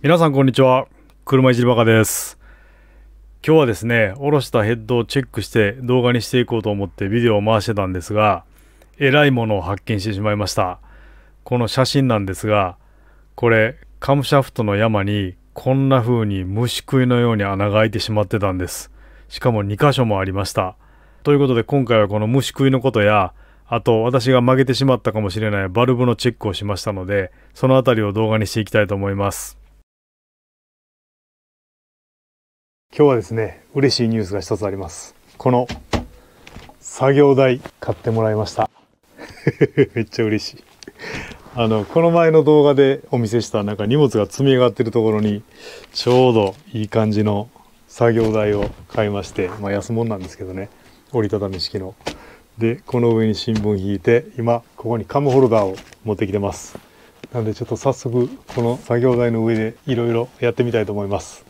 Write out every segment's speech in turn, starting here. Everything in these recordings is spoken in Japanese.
皆さんこんにちは車いじりバカです今日はですねおろしたヘッドをチェックして動画にしていこうと思ってビデオを回してたんですがえらいものを発見してしまいましたこの写真なんですがこれカムシャフトの山にこんな風に虫食いのように穴が開いてしまってたんですしかも2箇所もありましたということで今回はこの虫食いのことやあと私が曲げてしまったかもしれないバルブのチェックをしましたのでその辺りを動画にしていきたいと思います今日はですね嬉しいニュースが一つありますこの作業台買ってもらいました めっちゃ嬉しいあのこの前の動画でお見せしたなんか荷物が積み上がってるところにちょうどいい感じの作業台を買いましてまあ安物なんですけどね折りたたみ式のでこの上に新聞引いて今ここにカムホルダーを持ってきてますなんでちょっと早速この作業台の上でいろいろやってみたいと思います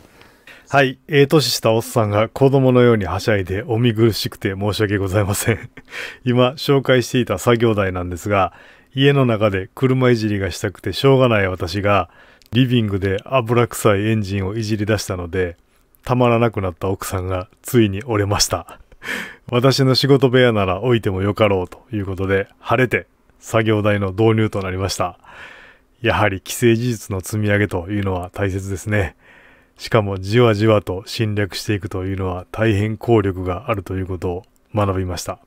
はい。ええ年したおっさんが子供のようにはしゃいでお見苦しくて申し訳ございません。今、紹介していた作業台なんですが、家の中で車いじりがしたくてしょうがない私が、リビングで油臭いエンジンをいじり出したので、たまらなくなった奥さんがついに折れました。私の仕事部屋なら置いてもよかろうということで、晴れて作業台の導入となりました。やはり既成事実の積み上げというのは大切ですね。しかもじわじわと侵略していくというのは大変効力があるということを学びました。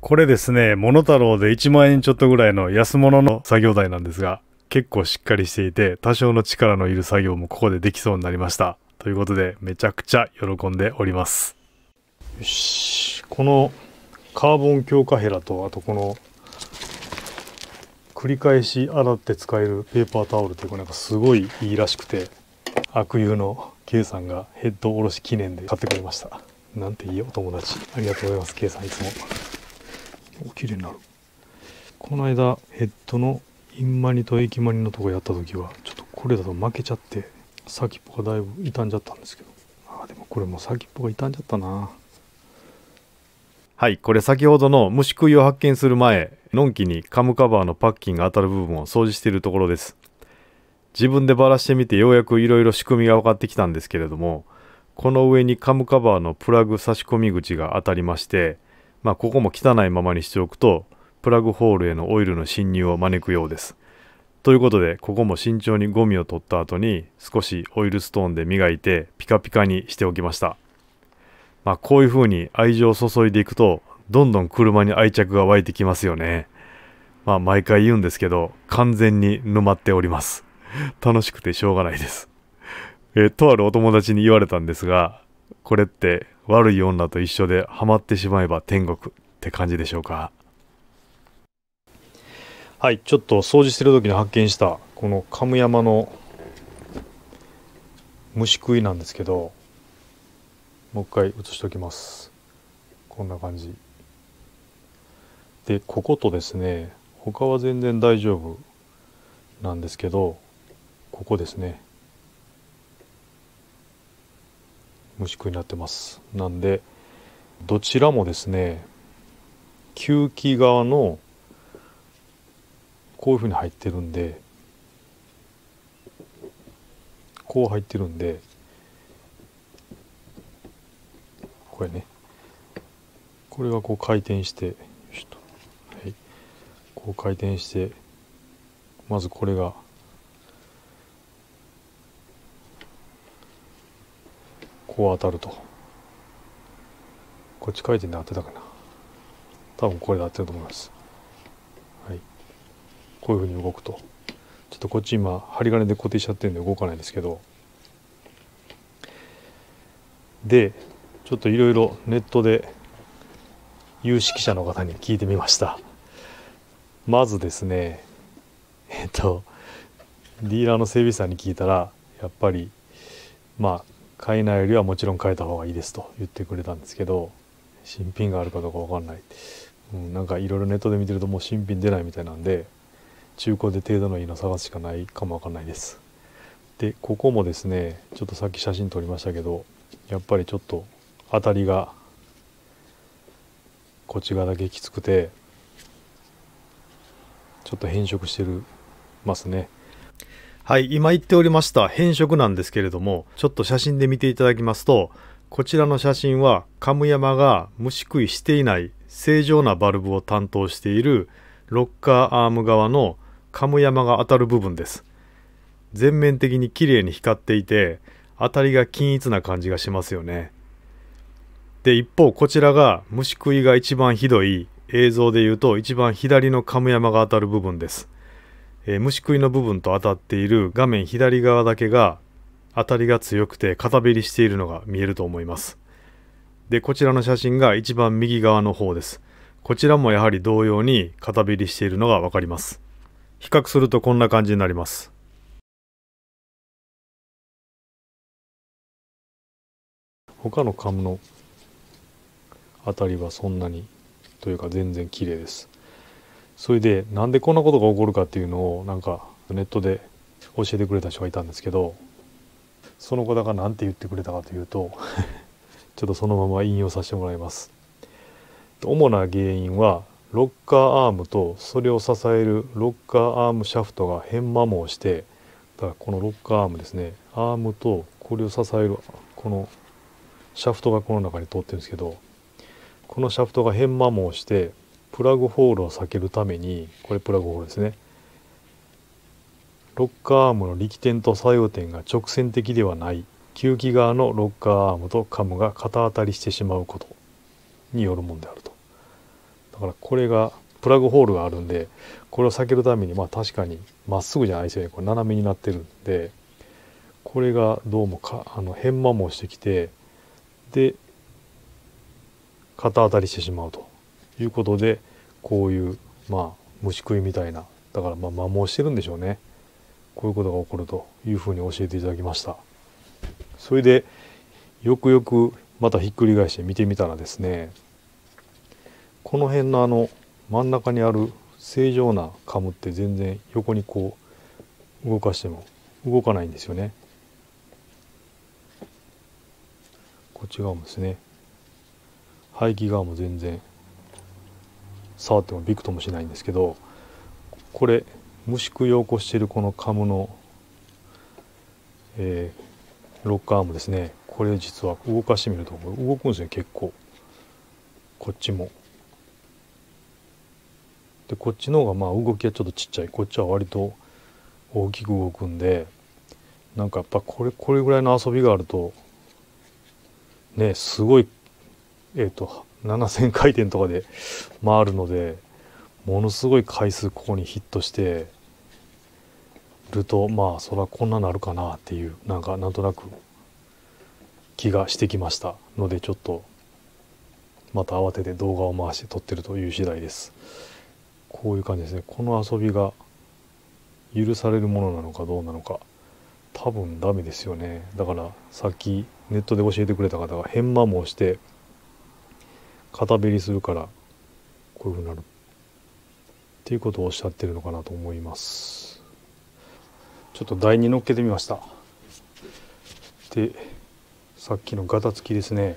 これですね、モノタロウで1万円ちょっとぐらいの安物の作業台なんですが、結構しっかりしていて、多少の力のいる作業もここでできそうになりました。ということで、めちゃくちゃ喜んでおります。よし、このカーボン強化ヘラと、あとこの繰り返し洗って使えるペーパータオルというかなんかすごいいいらしくて悪友の K さんがヘッドおろし記念で買ってくれましたなんていいお友達ありがとうございます K さんいつもお綺麗になるこの間ヘッドのインマニとエキマニのとこやった時はちょっとこれだと負けちゃって先っぽがだいぶ傷んじゃったんですけどああでもこれも先っぽが傷んじゃったなはいこれ先ほどの虫食いを発見する前のんきにカムカバーのパッキンが当たる部分を掃除しているところです自分でばらしてみてようやくいろいろ仕組みが分かってきたんですけれどもこの上にカムカバーのプラグ差し込み口が当たりましてまあ、ここも汚いままにしておくとプラグホールへのオイルの侵入を招くようです。ということでここも慎重にゴミを取った後に少しオイルストーンで磨いてピカピカにしておきました。まあ、こういう風に愛情を注いでいくとどんどん車に愛着が湧いてきますよね。まあ毎回言うんですけど完全に沼っております。楽しくてしょうがないです。えとあるお友達に言われたんですが、これって悪い女と一緒でハマってしまえば天国って感じでしょうか。はい、ちょっと掃除してる時に発見したこのカムヤマの虫食いなんですけど、もう一回写しておきます。こんな感じ。で、こことですね、他は全然大丈夫なんですけど、ここですね虫食いになってますなんでどちらもですね吸気側のこういうふうに入ってるんでこう入ってるんでこれねこれがこう回転してはい、こう回転してまずこれがこう当たるとこっちいてで当てたかな多分これで当てると思いますはいこういうふうに動くとちょっとこっち今針金で固定しちゃってるんで動かないんですけどでちょっといろいろネットで有識者の方に聞いてみましたまずですねえっとディーラーの整備士さんに聞いたらやっぱりまあ買えないよりはもちろん買えた方がいいですと言ってくれたんですけど新品があるかどうか分かんない、うん、なんかいろいろネットで見てるともう新品出ないみたいなんで中古で程度のいいの探すしかないかも分かんないですでここもですねちょっとさっき写真撮りましたけどやっぱりちょっと当たりがこっち側だけきつくてちょっと変色してるますねはい今言っておりました変色なんですけれどもちょっと写真で見ていただきますとこちらの写真はカムヤマが虫食いしていない正常なバルブを担当しているロッカーアーム側のカムヤマが当たる部分です全面的に綺麗に光っていて当たりが均一な感じがしますよねで一方こちらが虫食いが一番ひどい映像で言うと一番左のカムヤマが当たる部分ですえー、虫食いの部分と当たっている画面左側だけが当たりが強くて片減りしているのが見えると思います。で、こちらの写真が一番右側の方です。こちらもやはり同様に片減りしているのがわかります。比較するとこんな感じになります。他のカムの当たりはそんなにというか全然綺麗です。それでなんでこんなことが起こるかっていうのをなんかネットで教えてくれた人がいたんですけどその方が何て言ってくれたかというと ちょっとそのまま引用させてもらいます主な原因はロッカーアームとそれを支えるロッカーアームシャフトが変摩耗してだからこのロッカーアームですねアームとこれを支えるこのシャフトがこの中に通ってるんですけどこのシャフトが変摩耗してプラグホールを避けるためにこれプラグホールですねロッカーアームの力点と作用点が直線的ではない吸気側のロッカーアームとカムが肩当たりしてしまうことによるものであるとだからこれがプラグホールがあるんでこれを避けるためにまあ確かにまっすぐじゃないですよねこれ斜めになってるんでこれがどうもかあの変摩耗してきてで肩当たりしてしまうということでこういうまあ虫食いみたいなだからまあ摩耗してるんでしょうねこういうことが起こるというふうに教えていただきましたそれでよくよくまたひっくり返して見てみたらですねこの辺のあの真ん中にある正常なカムって全然横にこう動かしても動かないんですよねこっち側もですね排気側も全然触ってもびくともしないんですけどこれ虫食いを起こしているこのカムの、えー、ロッカーアームですねこれ実は動かしてみるとこれ動くんですね結構こっちもでこっちの方がまあ動きはちょっとちっちゃいこっちは割と大きく動くんでなんかやっぱこれこれぐらいの遊びがあるとねすごいえっ、ー、と7000回転とかで回るのでものすごい回数ここにヒットしてるとまあそゃこんななるかなっていうなんかなんとなく気がしてきましたのでちょっとまた慌てて動画を回して撮ってるという次第ですこういう感じですねこの遊びが許されるものなのかどうなのか多分ダメですよねだからさっきネットで教えてくれた方が変摩もして片べりするからこういうふうになるっていうことをおっしゃってるのかなと思いますちょっと台に乗っけてみましたでさっきのガタつきですね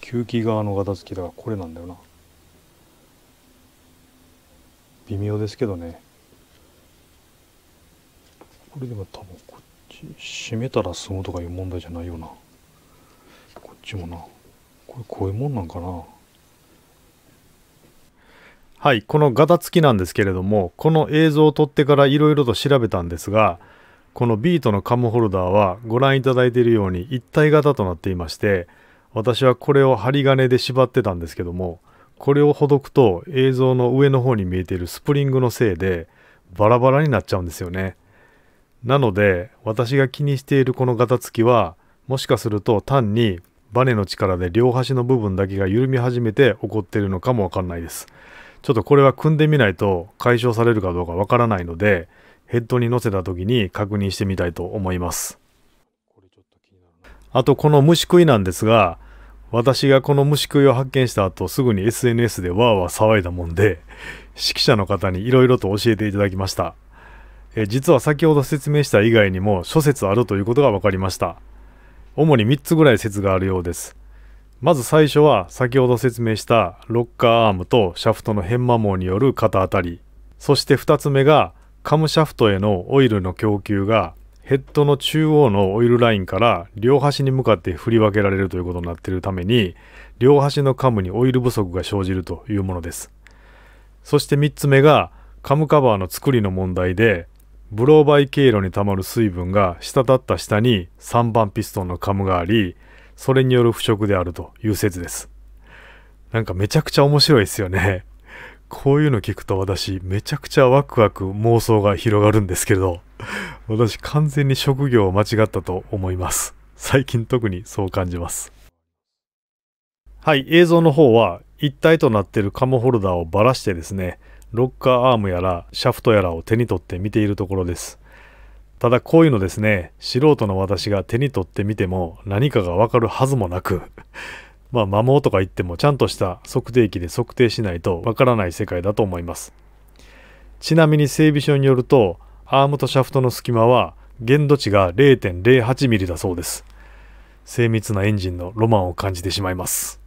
吸気側のガタつきだからこれなんだよな微妙ですけどねこれでも多分こっち閉めたら済むとかいう問題じゃないよなこっちもなこれこういうもんなんかなはい、このガタつきなんですけれども、この映像を撮ってからいろいろと調べたんですが、このビートのカムホルダーはご覧いただいているように一体型となっていまして、私はこれを針金で縛ってたんですけども、これをほどくと映像の上の方に見えているスプリングのせいでバラバラになっちゃうんですよね。なので、私が気にしているこのガタつきは、もしかすると単にバネの力で両端の部分だけが緩み始めて起こっているのかもわかんないです。ちょっとこれは組んでみないと解消されるかどうかわからないので、ヘッドに乗せた時に確認してみたいと思います。あとこの虫食いなんですが、私がこの虫食いを発見した後すぐに SNS でわーわー騒いだもんで、指揮者の方に色々と教えていただきました。え実は先ほど説明した以外にも諸説あるということが分かりました。主に3つぐらい説があるようです。まず最初は先ほど説明したロッカーアームとシャフトの変摩耗による肩当たりそして2つ目がカムシャフトへのオイルの供給がヘッドの中央のオイルラインから両端に向かって振り分けられるということになっているために両端のカムにオイル不足が生じるというものですそして3つ目がカムカバーの作りの問題でブローバイ経路にたまる水分が滴った下に3番ピストンのカムがありそれによる腐食であるという説です。なんかめちゃくちゃ面白いですよね。こういうの聞くと私めちゃくちゃワクワク妄想が広がるんですけど、私完全に職業を間違ったと思います。最近特にそう感じます。はい、映像の方は一体となっているカモホルダーをばらしてですね、ロッカーアームやらシャフトやらを手に取って見ているところです。ただこういうのですね、素人の私が手に取ってみても何かがわかるはずもなく まあ摩耗とか言ってもちゃんとした測定器で測定しないとわからない世界だと思います。ちなみに整備書によると、アームとシャフトの隙間は限度値が0 0 8ミリだそうです。精密なエンジンのロマンを感じてしまいます。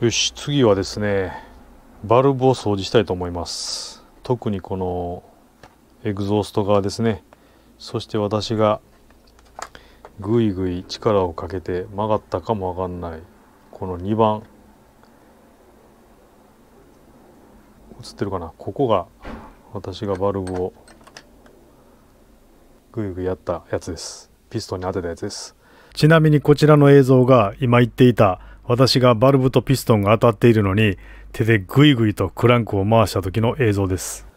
よし、次はですね、バルブを掃除したいと思います。特にこのエグゾースト側ですねそして私がぐいぐい力をかけて曲がったかもわかんないこの2番映ってるかなここが私がバルブをぐいぐいやったやつですピストンに当てたやつですちなみにこちらの映像が今言っていた私がバルブとピストンが当たっているのに手でぐいぐいとクランクを回した時の映像です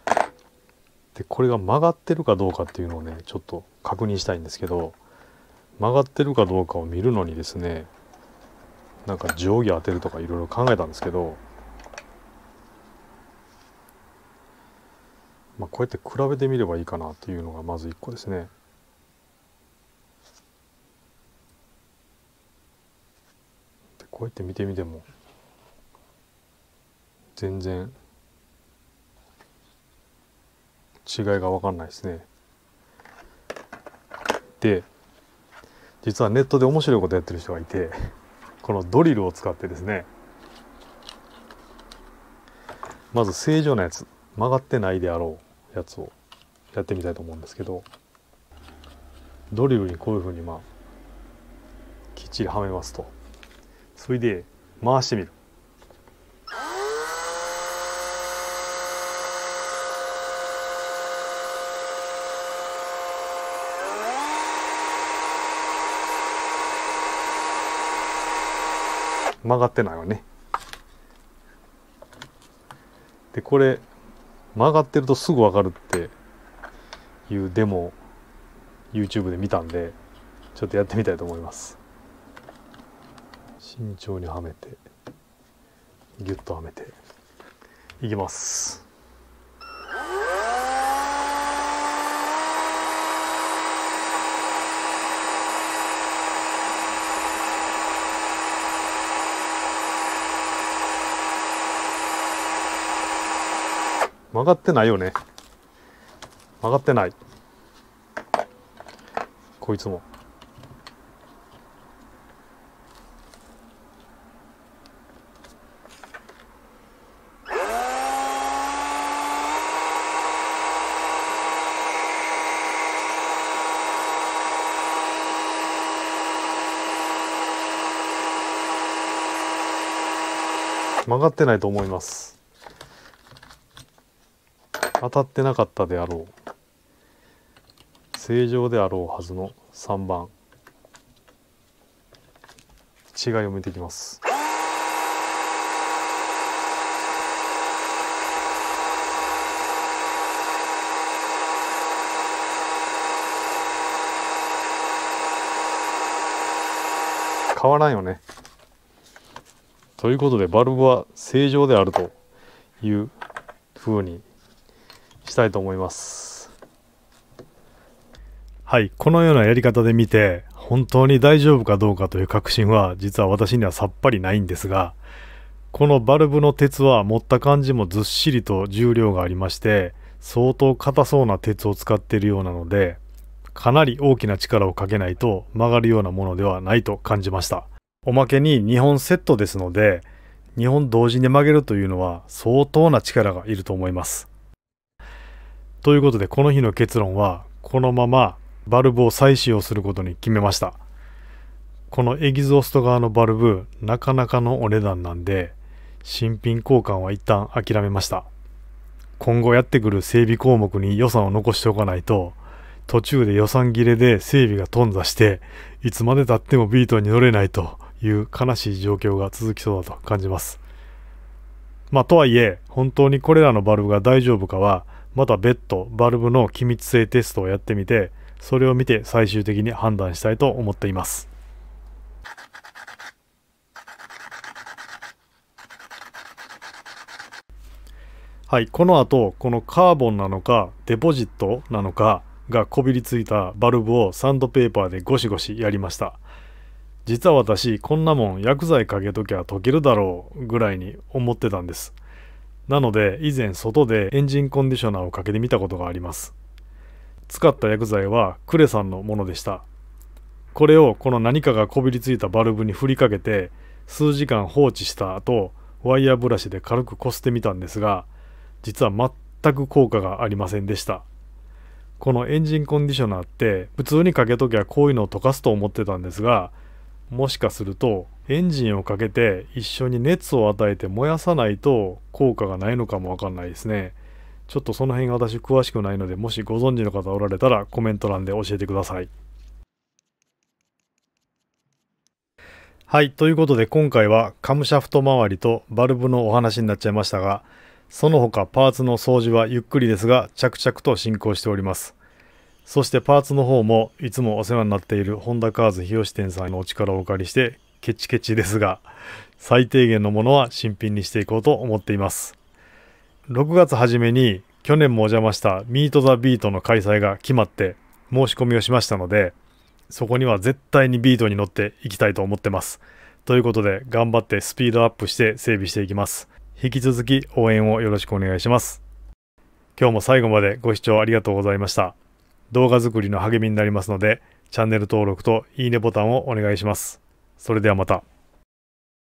でこれが曲がってるかどうかっていうのをねちょっと確認したいんですけど曲がってるかどうかを見るのにですねなんか定規当てるとかいろいろ考えたんですけど、まあ、こうやって比べてみればいいかなというのがまず1個ですね。こうやって見てみても全然違いが分かんないですね。で実はネットで面白いことやってる人がいてこのドリルを使ってですねまず正常なやつ曲がってないであろうやつをやってみたいと思うんですけどドリルにこういうふうにまあきっちりはめますとそれで回してみる曲がってないわねでこれ曲がってるとすぐ分かるっていうデモを YouTube で見たんでちょっとやってみたいと思います慎重にはめてギュッとはめていきます曲がってないよね曲がってないこいつも曲がってないと思います当たってなかったであろう正常であろうはずの3番違いをめていきます変わらんよね。ということでバルブは正常であるというふうにしたいと思いますはいこのようなやり方で見て本当に大丈夫かどうかという確信は実は私にはさっぱりないんですがこのバルブの鉄は持った感じもずっしりと重量がありまして相当硬そうな鉄を使っているようなのでかなり大きな力をかけないと曲がるようなものではないと感じましたおまけに2本セットですので2本同時に曲げるというのは相当な力がいると思いますということでこの日の結論はこのままバルブを再使用することに決めましたこのエキゾースト側のバルブなかなかのお値段なんで新品交換は一旦諦めました今後やってくる整備項目に予算を残しておかないと途中で予算切れで整備が頓挫していつまでたってもビートに乗れないという悲しい状況が続きそうだと感じますまあとはいえ本当にこれらのバルブが大丈夫かはまた別途バルブの気密性テストをやってみてそれを見て最終的に判断したいと思っていますはいこの後このカーボンなのかデポジットなのかがこびりついたバルブをサンドペーパーでゴシゴシやりました実は私こんなもん薬剤かけときゃ溶けるだろうぐらいに思ってたんですなので以前外でエンジンコンディショナーをかけてみたことがあります使った薬剤はクレさんのものでしたこれをこの何かがこびりついたバルブに振りかけて数時間放置した後ワイヤーブラシで軽くこすってみたんですが実は全く効果がありませんでしたこのエンジンコンディショナーって普通にかけときゃこういうのを溶かすと思ってたんですがもしかするとエンジンをかけて一緒に熱を与えて燃やさないと効果がないのかもわかんないですね。ちょっとその辺が私詳しくないので、もしご存知の方おられたらコメント欄で教えてください。はい、ということで今回はカムシャフト周りとバルブのお話になっちゃいましたが、その他パーツの掃除はゆっくりですが着々と進行しております。そしてパーツの方もいつもお世話になっているホンダカーズ日吉店さんのお力をお借りしてケチケチですが、最低限のものは新品にしていこうと思っています。6月初めに去年もお邪魔したミート・ザ・ビートの開催が決まって申し込みをしましたので、そこには絶対にビートに乗っていきたいと思ってます。ということで、頑張ってスピードアップして整備していきます。引き続き応援をよろしくお願いします。今日も最後までご視聴ありがとうございました。動画作りの励みになりますので、チャンネル登録といいねボタンをお願いします。それではまた。